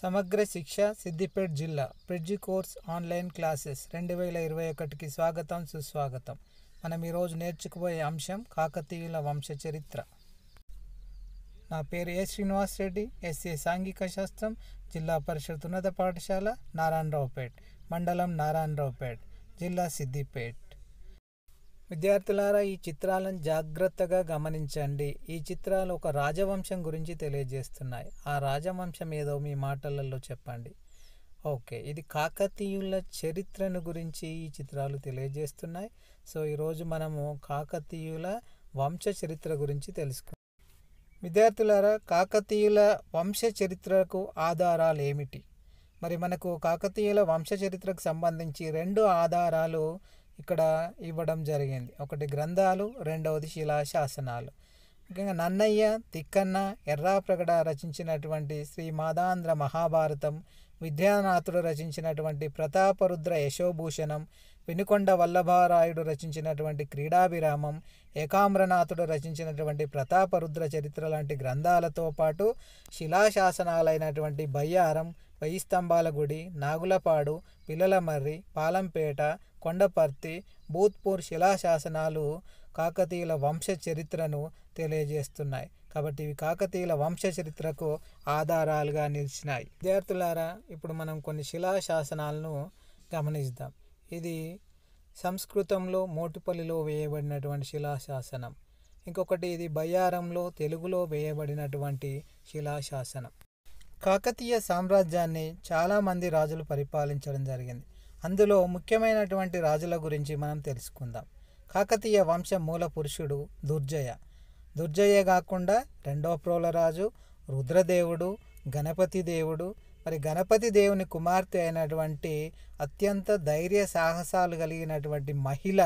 సమగ్ర శిక్ష సిద్దిపేట్ జిల్లా ప్రిడ్జి కోర్స్ ఆన్లైన్ క్లాసెస్ రెండు వేల ఇరవై ఒకటికి స్వాగతం సుస్వాగతం మనం ఈరోజు నేర్చుకుపోయే అంశం కాకతీయుల వంశ చరిత్ర నా పేరు ఏ శ్రీనివాస్ రెడ్డి ఎస్ఏ సాంఘిక శాస్త్రం జిల్లా పరిషత్ ఉన్నత పాఠశాల నారాయణరావుపేట్ మండలం నారాయణరావుపేట్ జిల్లా సిద్దిపేట్ విద్యార్థులారా ఈ చిత్రాలను జాగ్రత్తగా గమనించండి ఈ చిత్రాలు ఒక రాజవంశం గురించి తెలియజేస్తున్నాయి ఆ రాజవంశం ఏదో మీ మాటలలో చెప్పండి ఓకే ఇది కాకతీయుల చరిత్రను గురించి ఈ చిత్రాలు తెలియజేస్తున్నాయి సో ఈరోజు మనము కాకతీయుల వంశ చరిత్ర గురించి తెలుసుకుందాం విద్యార్థులారా కాకతీయుల వంశ చరిత్రకు ఆధారాలు ఏమిటి మరి మనకు కాకతీయుల వంశ చరిత్రకు సంబంధించి రెండు ఆధారాలు ఇక్కడ ఇవ్వడం జరిగింది ఒకటి గ్రంథాలు రెండవది శిలాశాసనాలు ముఖ్యంగా నన్నయ్య తిక్కన్న ఎర్రాప్రగడ రచించినటువంటి శ్రీ మాదాంధ్ర మహాభారతం విద్యానాథుడు రచించినటువంటి ప్రతాపరుద్ర యశోభూషణం పెనుకొండ వల్లభారాయుడు రచించినటువంటి క్రీడాభిరామం ఏకామ్రనాథుడు రచించినటువంటి ప్రతాపరుద్ర చరిత్ర లాంటి గ్రంథాలతో పాటు శిలాశాసనాలైనటువంటి బయ్యారం వెయ్యి స్తంభాల గుడి నాగులపాడు పిల్లలమర్రి పాలంపేట కొండపర్తి భూత్పూర్ శిలాశాసనాలు కాకతీయుల వంశ చరిత్రను తెలియజేస్తున్నాయి కాబట్టి ఇవి కాకతీయుల వంశ చరిత్రకు ఆధారాలుగా నిలిచినాయి విద్యార్థులారా ఇప్పుడు మనం కొన్ని శిలాశాసనాలను గమనిద్దాం ఇది సంస్కృతంలో మోటుపల్లిలో వేయబడినటువంటి శిలాశాసనం ఇంకొకటి ఇది బయ్యారంలో తెలుగులో వేయబడినటువంటి శిలాశాసనం కాకతీయ సామ్రాజ్యాన్ని చాలామంది రాజులు పరిపాలించడం జరిగింది అందులో ముఖ్యమైనటువంటి రాజుల గురించి మనం తెలుసుకుందాం కాకతీయ వంశ మూల పురుషుడు దుర్జయ దుర్జయ కాకుండా రెండవ రాజు రుద్రదేవుడు గణపతి దేవుడు మరి గణపతి దేవుని కుమార్తె అయినటువంటి అత్యంత ధైర్య సాహసాలు కలిగినటువంటి మహిళ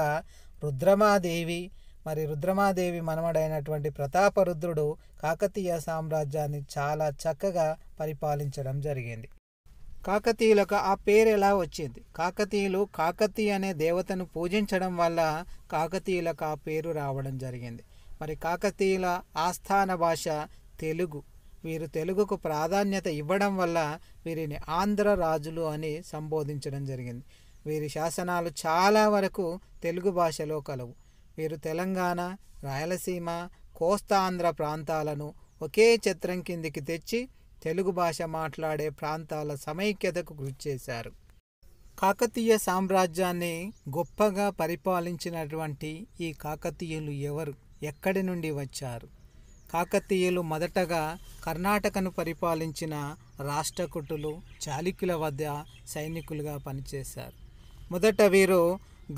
రుద్రమాదేవి మరి రుద్రమాదేవి మనమడైనటువంటి ప్రతాపరుద్రుడు కాకతీయ సామ్రాజ్యాన్ని చాలా చక్కగా పరిపాలించడం జరిగింది కాకతీయులకు ఆ పేరు ఎలా వచ్చింది కాకతీయులు కాకతీ అనే దేవతను పూజించడం వల్ల కాకతీయులకు ఆ పేరు రావడం జరిగింది మరి కాకతీయుల ఆస్థాన భాష తెలుగు వీరు తెలుగుకు ప్రాధాన్యత ఇవ్వడం వల్ల వీరిని ఆంధ్ర రాజులు అని సంబోధించడం జరిగింది వీరి శాసనాలు చాలా వరకు తెలుగు భాషలో కలవు వీరు తెలంగాణ రాయలసీమ కోస్తాంధ్ర ప్రాంతాలను ఒకే చిత్రం కిందికి తెచ్చి తెలుగు భాష మాట్లాడే ప్రాంతాల సమైక్యతకు కృషి చేశారు కాకతీయ సామ్రాజ్యాన్ని గొప్పగా పరిపాలించినటువంటి ఈ కాకతీయులు ఎవరు ఎక్కడి నుండి వచ్చారు కాకతీయులు మొదటగా కర్ణాటకను పరిపాలించిన రాష్ట్రకూటులు చాళుక్యుల వద్ద సైనికులుగా పనిచేశారు మొదట వీరు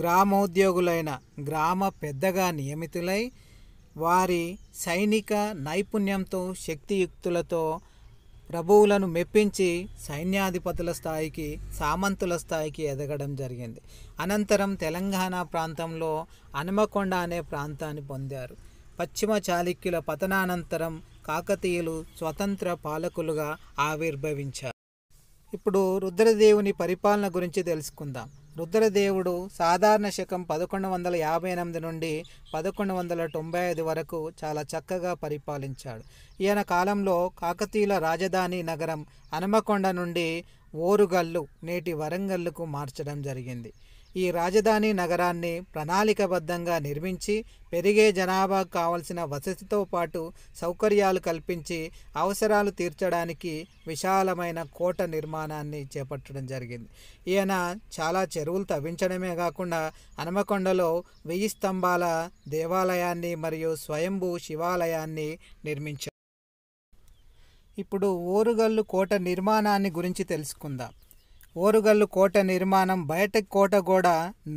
గ్రామోద్యోగులైన గ్రామ పెద్దగా నియమితులై వారి సైనిక నైపుణ్యంతో శక్తియుక్తులతో ప్రభువులను మెప్పించి సైన్యాధిపతుల స్థాయికి సామంతుల స్థాయికి ఎదగడం జరిగింది అనంతరం తెలంగాణ ప్రాంతంలో హనుమకొండ అనే ప్రాంతాన్ని పొందారు పశ్చిమ చాళుక్యుల పతనానంతరం కాకతీయులు స్వతంత్ర పాలకులుగా ఆవిర్భవించారు ఇప్పుడు రుద్రదేవుని పరిపాలన గురించి తెలుసుకుందాం రుద్రదేవుడు సాధారణ శకం పదకొండు వందల యాభై ఎనిమిది నుండి పదకొండు వందల తొంభై ఐదు వరకు చాలా చక్కగా పరిపాలించాడు ఈయన కాలంలో కాకతీయుల రాజధాని నగరం అనమకొండ నుండి ఓరుగల్లు నేటి వరంగల్లుకు మార్చడం జరిగింది ఈ రాజధాని నగరాన్ని ప్రణాళికబద్ధంగా నిర్మించి పెరిగే జనాభాకు కావలసిన వసతితో పాటు సౌకర్యాలు కల్పించి అవసరాలు తీర్చడానికి విశాలమైన కోట నిర్మాణాన్ని చేపట్టడం జరిగింది ఈయన చాలా చెరువులు తవ్వించడమే కాకుండా హనుమకొండలో వెయ్యి స్తంభాల దేవాలయాన్ని మరియు స్వయంభూ శివాలయాన్ని నిర్మించారు ఇప్పుడు ఓరుగల్లు కోట నిర్మాణాన్ని గురించి తెలుసుకుందాం ఓరుగల్లు కోట నిర్మాణం బయట కోట గోడ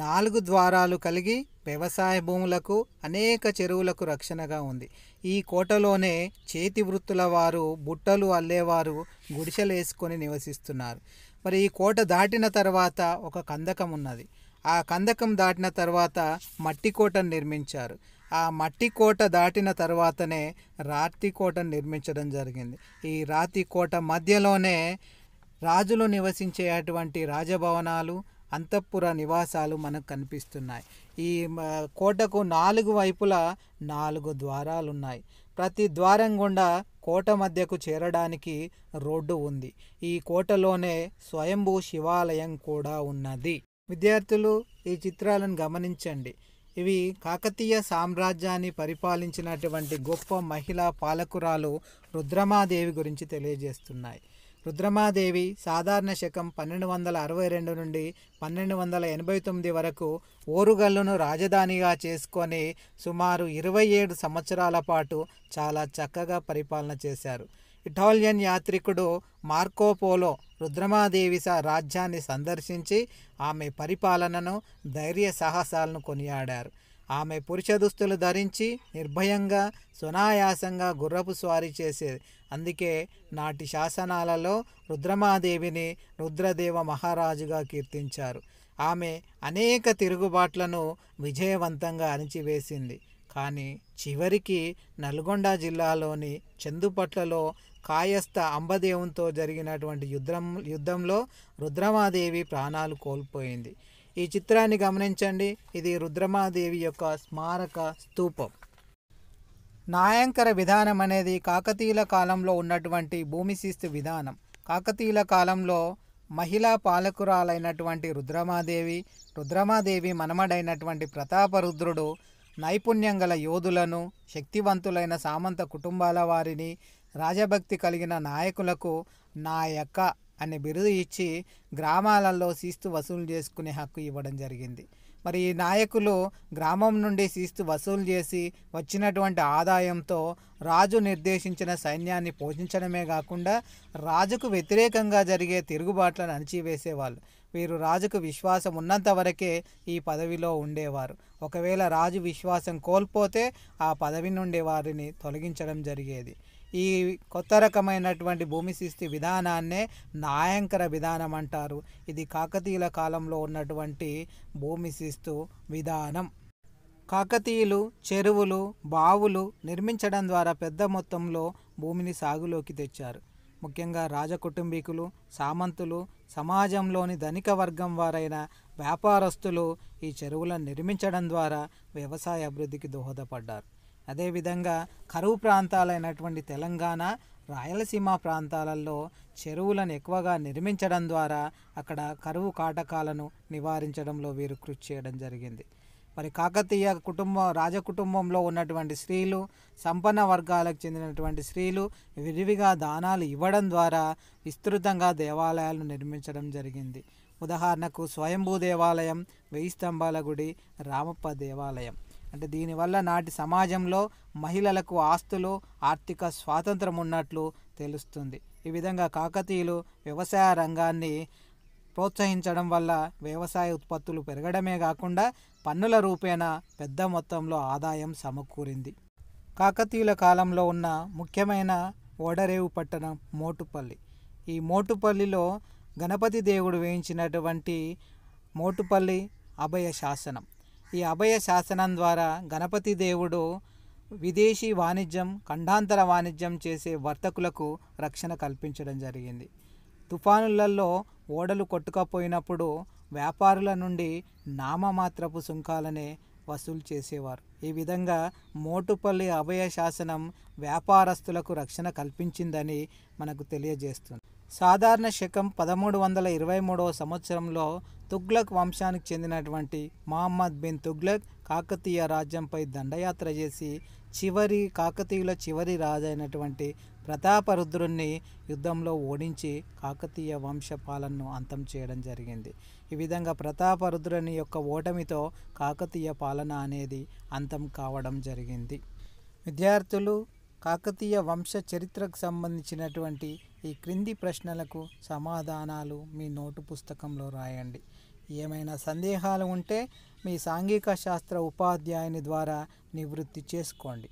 నాలుగు ద్వారాలు కలిగి వ్యవసాయ భూములకు అనేక చెరువులకు రక్షణగా ఉంది ఈ కోటలోనే చేతి వృత్తుల వారు బుట్టలు అల్లేవారు గుడిసెలు వేసుకొని నివసిస్తున్నారు మరి ఈ కోట దాటిన తర్వాత ఒక కందకం ఉన్నది ఆ కందకం దాటిన తర్వాత మట్టి కోటను నిర్మించారు ఆ మట్టి కోట దాటిన తర్వాతనే రాతి కోటను నిర్మించడం జరిగింది ఈ రాతి కోట మధ్యలోనే రాజులు నివసించే అటువంటి రాజభవనాలు అంతఃపుర నివాసాలు మనకు కనిపిస్తున్నాయి ఈ కోటకు నాలుగు వైపులా నాలుగు ద్వారాలు ఉన్నాయి ప్రతి ద్వారం గుండా కోట మధ్యకు చేరడానికి రోడ్డు ఉంది ఈ కోటలోనే స్వయంభూ శివాలయం కూడా ఉన్నది విద్యార్థులు ఈ చిత్రాలను గమనించండి ఇవి కాకతీయ సామ్రాజ్యాన్ని పరిపాలించినటువంటి గొప్ప మహిళా పాలకురాలు రుద్రమాదేవి గురించి తెలియజేస్తున్నాయి రుద్రమాదేవి సాధారణ శకం పన్నెండు వందల అరవై రెండు నుండి పన్నెండు వందల ఎనభై తొమ్మిది వరకు ఓరుగల్లును రాజధానిగా చేసుకొని సుమారు ఇరవై ఏడు సంవత్సరాల పాటు చాలా చక్కగా పరిపాలన చేశారు ఇటాలియన్ యాత్రికుడు మార్కోపోలో రుద్రమాదేవి రాజ్యాన్ని సందర్శించి ఆమె పరిపాలనను ధైర్య సాహసాలను కొనియాడారు ఆమె పురుష దుస్తులు ధరించి నిర్భయంగా సునాయాసంగా గుర్రపు స్వారీ చేసేది అందుకే నాటి శాసనాలలో రుద్రమాదేవిని రుద్రదేవ మహారాజుగా కీర్తించారు ఆమె అనేక తిరుగుబాట్లను విజయవంతంగా అణిచివేసింది కానీ చివరికి నల్గొండ జిల్లాలోని చందుపట్లలో కాయస్థ అంబదేవంతో జరిగినటువంటి యుద్ధం యుద్ధంలో రుద్రమాదేవి ప్రాణాలు కోల్పోయింది ఈ చిత్రాన్ని గమనించండి ఇది రుద్రమాదేవి యొక్క స్మారక స్తూపం నాయంకర విధానం అనేది కాకతీయుల కాలంలో ఉన్నటువంటి భూమి శిస్తు విధానం కాకతీయుల కాలంలో మహిళా పాలకురాలైనటువంటి రుద్రమాదేవి రుద్రమాదేవి మనమడైనటువంటి ప్రతాపరుద్రుడు నైపుణ్యం గల యోధులను శక్తివంతులైన సామంత కుటుంబాల వారిని రాజభక్తి కలిగిన నాయకులకు నాయక అనే బిరుదు ఇచ్చి గ్రామాలలో శిస్తు వసూలు చేసుకునే హక్కు ఇవ్వడం జరిగింది మరి ఈ నాయకులు గ్రామం నుండి శిస్తు వసూలు చేసి వచ్చినటువంటి ఆదాయంతో రాజు నిర్దేశించిన సైన్యాన్ని పోషించడమే కాకుండా రాజుకు వ్యతిరేకంగా జరిగే తిరుగుబాట్లను అణచివేసేవాళ్ళు వీరు రాజుకు విశ్వాసం ఉన్నంత వరకే ఈ పదవిలో ఉండేవారు ఒకవేళ రాజు విశ్వాసం కోల్పోతే ఆ పదవి నుండి వారిని తొలగించడం జరిగేది ఈ కొత్త రకమైనటువంటి భూమి శిస్తి విధానాన్నే నాయంకర విధానం అంటారు ఇది కాకతీయుల కాలంలో ఉన్నటువంటి భూమి శిస్తు విధానం కాకతీయులు చెరువులు బావులు నిర్మించడం ద్వారా పెద్ద మొత్తంలో భూమిని సాగులోకి తెచ్చారు ముఖ్యంగా రాజకుటుంబీకులు సామంతులు సమాజంలోని ధనిక వర్గం వారైన వ్యాపారస్తులు ఈ చెరువులను నిర్మించడం ద్వారా వ్యవసాయ అభివృద్ధికి దోహదపడ్డారు అదేవిధంగా కరువు ప్రాంతాలైనటువంటి తెలంగాణ రాయలసీమ ప్రాంతాలలో చెరువులను ఎక్కువగా నిర్మించడం ద్వారా అక్కడ కరువు కాటకాలను నివారించడంలో వీరు కృషి చేయడం జరిగింది మరి కాకతీయ కుటుంబ రాజకుటుంబంలో ఉన్నటువంటి స్త్రీలు సంపన్న వర్గాలకు చెందినటువంటి స్త్రీలు విరివిగా దానాలు ఇవ్వడం ద్వారా విస్తృతంగా దేవాలయాలను నిర్మించడం జరిగింది ఉదాహరణకు స్వయంభూ దేవాలయం వెయ్యి స్తంభాల గుడి రామప్ప దేవాలయం అంటే దీనివల్ల నాటి సమాజంలో మహిళలకు ఆస్తులు ఆర్థిక స్వాతంత్రం ఉన్నట్లు తెలుస్తుంది ఈ విధంగా కాకతీయులు వ్యవసాయ రంగాన్ని ప్రోత్సహించడం వల్ల వ్యవసాయ ఉత్పత్తులు పెరగడమే కాకుండా పన్నుల రూపేణా పెద్ద మొత్తంలో ఆదాయం సమకూరింది కాకతీయుల కాలంలో ఉన్న ముఖ్యమైన ఓడరేవు పట్టణం మోటుపల్లి ఈ మోటుపల్లిలో గణపతి దేవుడు వేయించినటువంటి మోటుపల్లి అభయ శాసనం ఈ అభయ శాసనం ద్వారా గణపతి దేవుడు విదేశీ వాణిజ్యం ఖండాంతర వాణిజ్యం చేసే వర్తకులకు రక్షణ కల్పించడం జరిగింది తుఫానులలో ఓడలు కొట్టుకపోయినప్పుడు వ్యాపారుల నుండి నామమాత్రపు సుంకాలనే వసూలు చేసేవారు ఈ విధంగా మోటుపల్లి అభయ శాసనం వ్యాపారస్తులకు రక్షణ కల్పించిందని మనకు తెలియజేస్తుంది సాధారణ శకం పదమూడు వందల ఇరవై మూడవ సంవత్సరంలో తుగ్లక్ వంశానికి చెందినటువంటి మహమ్మద్ బిన్ తుగ్లక్ కాకతీయ రాజ్యంపై దండయాత్ర చేసి చివరి కాకతీయుల చివరి రాజైనటువంటి ప్రతాపరుద్రుణ్ణి యుద్ధంలో ఓడించి కాకతీయ వంశ పాలనను అంతం చేయడం జరిగింది ఈ విధంగా ప్రతాపరుద్రుని యొక్క ఓటమితో కాకతీయ పాలన అనేది అంతం కావడం జరిగింది విద్యార్థులు కాకతీయ వంశ చరిత్రకు సంబంధించినటువంటి ఈ క్రింది ప్రశ్నలకు సమాధానాలు మీ నోటు పుస్తకంలో రాయండి ఏమైనా సందేహాలు ఉంటే మీ సాంఘిక శాస్త్ర ఉపాధ్యాయుని ద్వారా నివృత్తి చేసుకోండి